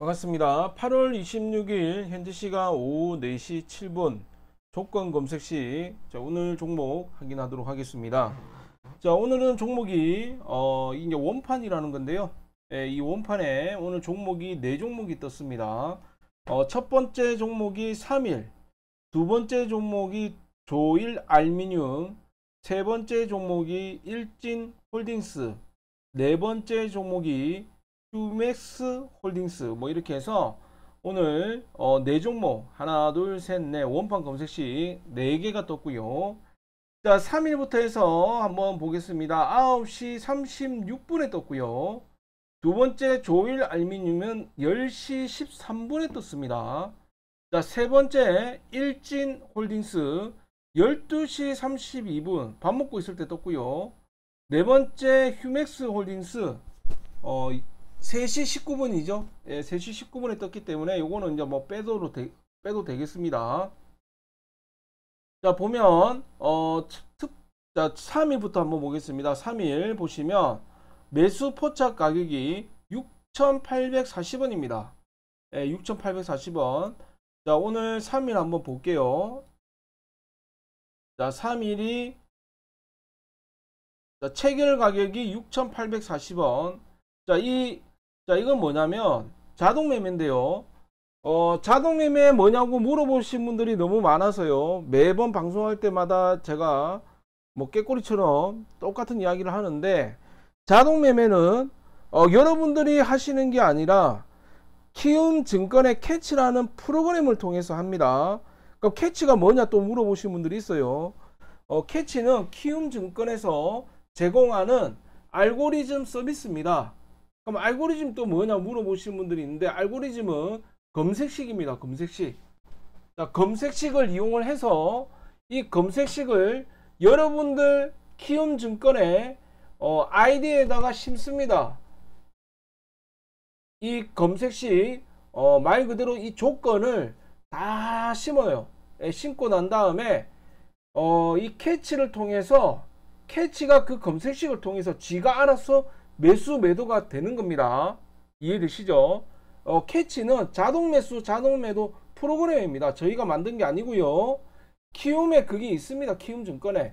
반갑습니다. 8월 26일 현재 시간 오후 4시 7분 조건 검색 시 오늘 종목 확인하도록 하겠습니다. 자 오늘은 종목이 어, 이제 원판이라는 건데요. 예, 이 원판에 오늘 종목이 4종목이 떴습니다. 어, 첫 번째 종목이 3일, 두 번째 종목이 조일 알미늄, 세 번째 종목이 일진 홀딩스, 네 번째 종목이 주맥스 홀딩스 뭐 이렇게 해서 오늘 어, 네 종목 하나 둘 셋 넷 원판 검색시 네 개가 떴고요. 자 3일부터 해서 한번 보겠습니다. 9시 36분에 떴고요. 두 번째 조일 알미늄은 10시 13분에 떴습니다. 자, 세 번째 일진 홀딩스 12시 32분 밥 먹고 있을 때 떴고요. 네 번째 휴맥스 홀딩스 어, 3시 19분이죠. 예, 3시 19분에 떴기 때문에 요거는 이제 뭐 빼도, 되, 빼도 되겠습니다. 자, 보면, 어, 특, 자, 3일부터 한번 보겠습니다. 3일 보시면 매수 포착 가격이 6,840원입니다. 예, 6,840원. 자, 오늘 3일 한번 볼게요. 자, 3일이 자, 체결 가격이 6,840원. 자, 이자 이건 뭐냐면 자동 매매인데요 어, 자동 매매 뭐냐고 물어보신 분들이 너무 많아서요 매번 방송할 때마다 제가 뭐 깨꼬리처럼 똑같은 이야기를 하는데 자동 매매는 어, 여러분들이 하시는 게 아니라 키움 증권의 캐치라는 프로그램을 통해서 합니다 그럼 캐치가 뭐냐 또 물어보신 분들이 있어요 어, 캐치는 키움 증권에서 제공하는 알고리즘 서비스입니다 그럼 알고리즘 또 뭐냐 물어보시는 분들이 있는데 알고리즘은 검색식입니다. 검색식. 자, 검색식을 이용을 해서 이 검색식을 여러분들 키움 증권의 어, 아이디에다가 심습니다. 이 검색식 어, 말 그대로 이 조건을 다 심어요. 예, 심고 난 다음에 어, 이 캐치를 통해서 캐치가 그 검색식을 통해서 지가 알아서 매수 매도가 되는 겁니다. 이해되시죠? 어, 캐치는 자동 매수 자동 매도 프로그램입니다. 저희가 만든 게 아니고요. 키움에 그게 있습니다. 키움증권에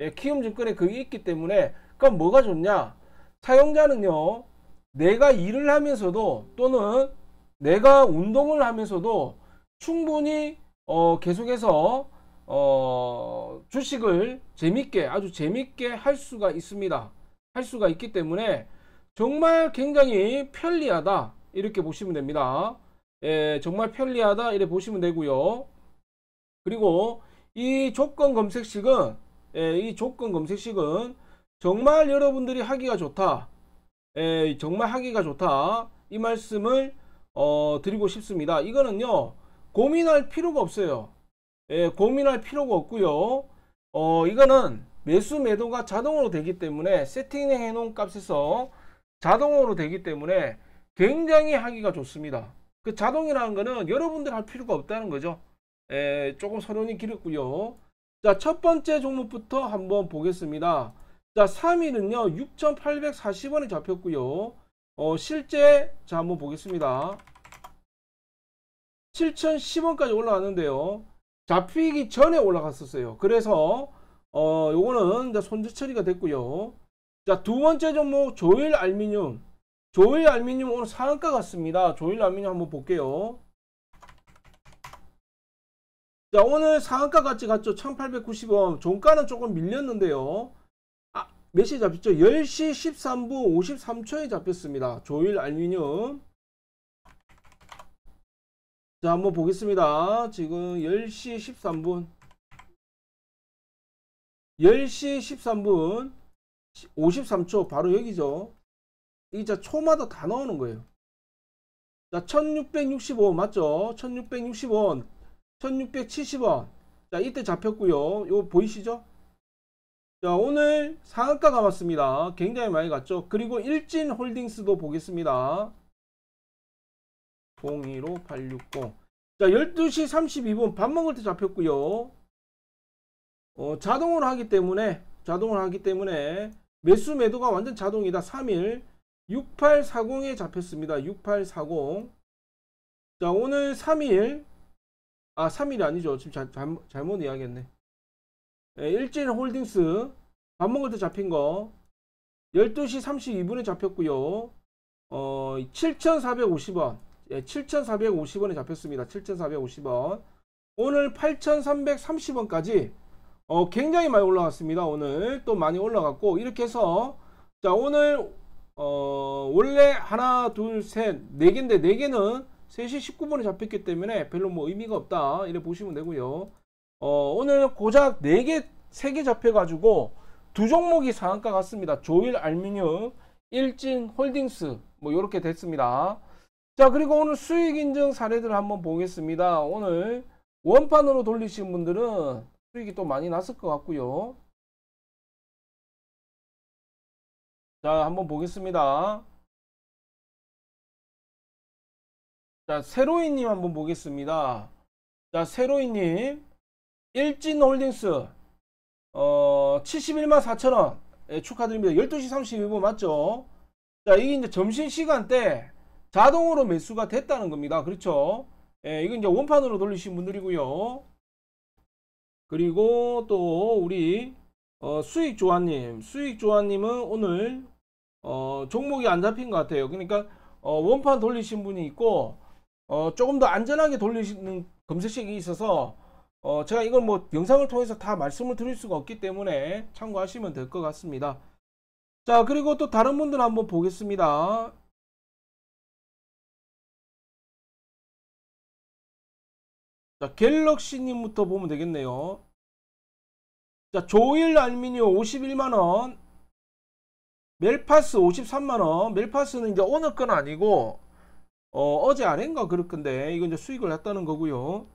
예, 키움증권에 그게 있기 때문에 그럼 뭐가 좋냐? 사용자는요. 내가 일을 하면서도 또는 내가 운동을 하면서도 충분히 어, 계속해서 어, 주식을 재밌게 아주 재밌게 할 수가 있습니다. 할 수가 있기 때문에 정말 굉장히 편리하다 이렇게 보시면 됩니다 예, 정말 편리하다 이래 보시면 되고요 그리고 이 조건 검색식은 예, 이 조건 검색식은 정말 여러분들이 하기가 좋다 예, 정말 하기가 좋다 이 말씀을 어, 드리고 싶습니다 이거는요 고민할 필요가 없어요 예, 고민할 필요가 없고요 어, 이거는 매수 매도가 자동으로 되기 때문에 세팅해 놓은 값에서 자동으로 되기 때문에 굉장히 하기가 좋습니다. 그 자동이라는 거는 여러분들 할 필요가 없다는 거죠. 에, 예, 조금 서론이 길었고요. 자, 첫 번째 종목부터 한번 보겠습니다. 자, 3위는요. 6,840원에 잡혔고요. 어, 실제 자, 한번 보겠습니다. 7,010원까지 올라왔는데요. 잡히기 전에 올라갔었어요. 그래서 어, 요거는 이제 손재 처리가 됐고요. 자, 두 번째 종목 조일 알미늄. 조일 알미늄 오늘 상한가 같습니다. 조일 알미늄 한번 볼게요. 자, 오늘 상한가 같이 갔죠. 1890원. 종가는 조금 밀렸는데요. 아, 몇 시에 잡혔죠? 10시 13분 53초에 잡혔습니다. 조일 알미늄. 자, 한번 보겠습니다. 지금 10시 13분. 10시 13분 53초 바로 여기죠. 이 자 초마다 다 나오는 거예요. 자, 1665 맞죠? 1665원, 1670원. 자, 이때 잡혔고요. 이거 보이시죠? 자, 오늘 상한가 가봤습니다. 굉장히 많이 갔죠. 그리고 일진 홀딩스도 보겠습니다. 015860. 자, 12시 32분 밥 먹을 때 잡혔고요. 어, 자동으로 하기 때문에 자동으로 하기 때문에 매수 매도가 완전 자동이다. 3일 6840에 잡혔습니다. 6840. 자, 오늘 3일 아, 3일이 아니죠. 지금 자, 잘, 잘못 이야기했네. 예, 일진 홀딩스 밥 먹을 때 잡힌 거 12시 32분에 잡혔고요. 어, 7,450원. 예, 7,450원에 잡혔습니다. 7,450원. 오늘 8,330원까지 어, 굉장히 많이 올라갔습니다. 오늘 또 많이 올라갔고 이렇게 해서 자 오늘 어, 원래 하나 둘셋네 개인데 네 개는 3시 19분에 잡혔기 때문에 별로 뭐 의미가 없다 이래 보시면 되고요. 어, 오늘 고작 4개 3개 잡혀가지고 두 종목이 상한가 같습니다. 조일 알미늄, 일진 홀딩스 뭐 이렇게 됐습니다. 자 그리고 오늘 수익 인증 사례들을 한번 보겠습니다. 오늘 원판으로 돌리신 분들은 수익이 또 많이 났을 것 같고요. 자, 한번 보겠습니다. 자, 새로이님 한번 보겠습니다. 자, 새로이님 일진홀딩스 어, 71만 4천원 예, 축하드립니다. 12시 32분 맞죠? 자, 이게 이제 점심시간 때 자동으로 매수가 됐다는 겁니다. 그렇죠? 예, 이건 이제 원판으로 돌리신 분들이고요. 그리고 또 우리 어, 수익 조아님, 수익 조아님은 오늘 어, 종목이 안 잡힌 것 같아요. 그러니까 어, 원판 돌리신 분이 있고 어, 조금 더 안전하게 돌리시는 검색식이 있어서 어, 제가 이걸 뭐 영상을 통해서 다 말씀을 드릴 수가 없기 때문에 참고하시면 될 것 같습니다. 자 그리고 또 다른 분들 한번 보겠습니다. 자, 갤럭시님부터 보면 되겠네요. 자, 조일 알미니오 51만원. 멜파스 53만원. 멜파스는 이제 오늘 건 아니고, 어, 제 아랜가 그럴 건데, 이건 이제 수익을 했다는 거고요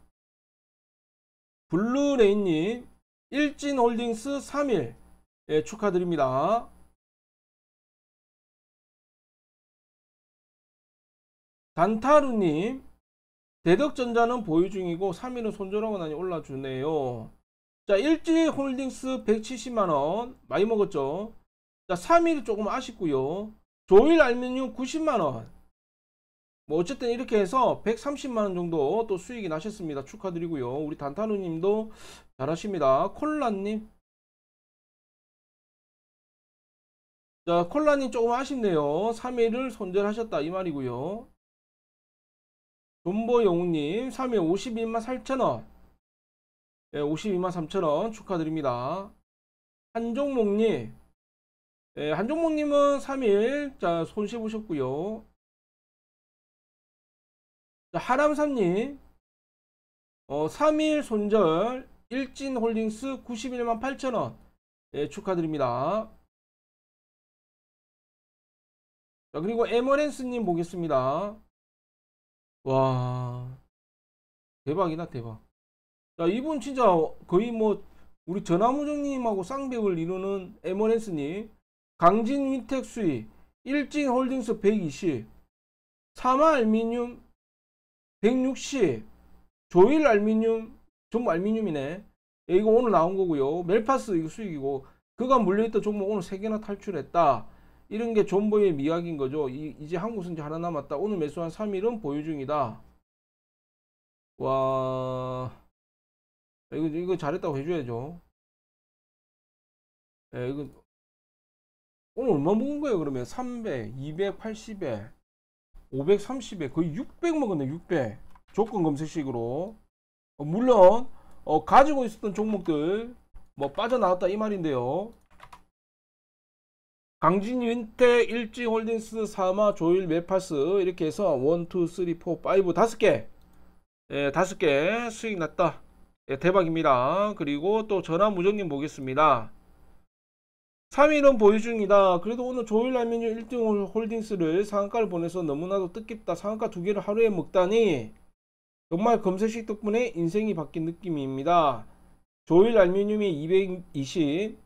블루레인님, 일진홀딩스 3일. 예, 축하드립니다. 단타루님, 대덕전자는 보유 중이고 3위는 손절원이 하 올라주네요. 자 일지홀딩스 170만원 많이 먹었죠. 자 3위는 조금 아쉽고요. 조일 알미늄 90만원 뭐 어쨌든 이렇게 해서 130만원 정도 또 수익이 나셨습니다. 축하드리고요. 우리 단타누님도 잘하십니다. 콜라님 자 콜라님 조금 아쉽네요. 3위를 손절하셨다 이 말이고요. 돈보영웅님3회 52만 8천원 예, 52만 3천원 축하드립니다 한종목님 예, 한종목님은 3일 자 손실 보셨구요 하람산님 어, 3일 손절 일진홀딩스 91만 8천원 예, 축하드립니다 자, 그리고 에머랜스님 보겠습니다 와 대박이다 대박 자 이분 진짜 거의 뭐 우리 전화무정님하고 쌍벽을 이루는 에머랜스님 강진 위택 수익 일진홀딩스 120 사마 알미늄 160 조일 알미늄 전부 알미늄이네 이거 오늘 나온 거고요 멜파스 이거 수익이고 그가 물려있던 종목 오늘 3개나 탈출했다 이런 게 존버의 미학인 거죠. 이, 이제 한국 선지 하나 남았다. 오늘 매수한 3일은 보유 중이다. 와, 이거, 이거 잘했다고 해줘야죠. 예, 이거, 오늘 얼마 먹은 거예요, 그러면? 300, 280에, 530에, 거의 600 먹었네, 600. 조건 검색식으로. 어, 물론, 어, 가지고 있었던 종목들, 뭐, 빠져나왔다, 이 말인데요. 강진, 윤태, 일지, 홀딩스, 사마, 조일, 메파스 이렇게 해서 1, 2, 3, 4, 5 5개 예, 5개 수익 났다 예, 대박입니다 그리고 또전화무정님 보겠습니다 3위는 보유 중이다 그래도 오늘 조일 라면유 1등 홀딩스를 상한가를 보내서 너무나도 뜻깊다 상한가 두 개를 하루에 먹다니 정말 검색식 덕분에 인생이 바뀐 느낌입니다 조일 알미늄이 220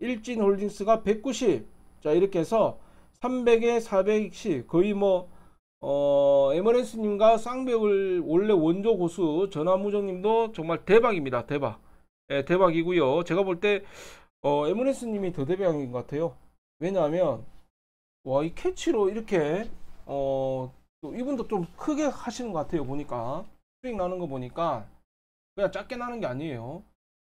일진 홀딩스가 190자 이렇게 해서 300에 4 0 0씩 거의 뭐 어, 에머랜스님과 쌍벽을 원래 원조 고수 전화무정님도 정말 대박입니다. 대박. 예, 대박이고요. 제가 볼때 어, 에머랜스님이 더 대박인 것 같아요. 왜냐하면 와이 캐치로 이렇게 어, 이분도 좀 크게 하시는 것 같아요. 보니까 수익 나는 거 보니까 그냥 작게 나는 게 아니에요.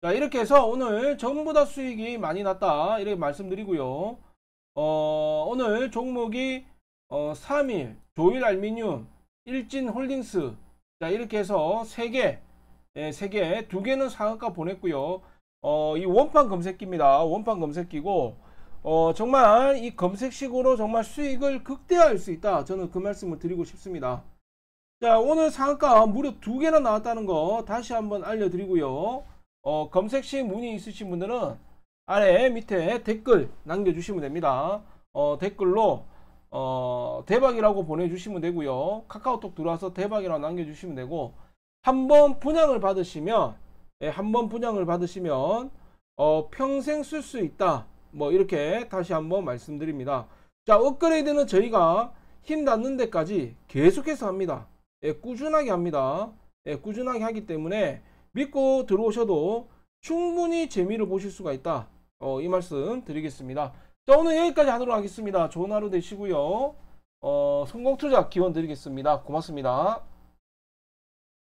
자 이렇게 해서 오늘 전부 다 수익이 많이 났다 이렇게 말씀드리고요. 어, 오늘 종목이 어, 3위 조일 알미늄, 일진 홀딩스 자 이렇게 해서 3개 예, 3개, 2개는 상한가 보냈고요. 어, 이 원판 검색기입니다. 원판 검색기고 어, 정말 이 검색식으로 정말 수익을 극대화할 수 있다. 저는 그 말씀을 드리고 싶습니다. 자, 오늘 상한가 무려 2 개나 나왔다는 거 다시 한번 알려드리고요. 어, 검색식 문의 있으신 분들은 아래 밑에 댓글 남겨주시면 됩니다. 어, 댓글로 어, 대박이라고 보내주시면 되고요. 카카오톡 들어와서 대박이라고 남겨주시면 되고 한 번 분양을 받으시면 예, 한 번 분양을 받으시면 어, 평생 쓸 수 있다. 뭐 이렇게 다시 한번 말씀드립니다. 자 업그레이드는 저희가 힘 닿는 데까지 계속해서 합니다. 예, 꾸준하게 합니다. 예, 꾸준하게 하기 때문에 믿고 들어오셔도 충분히 재미를 보실 수가 있다. 어, 이 말씀 드리겠습니다. 자 오늘 여기까지 하도록 하겠습니다. 좋은 하루 되시고요. 어, 성공 투자 기원 드리겠습니다. 고맙습니다.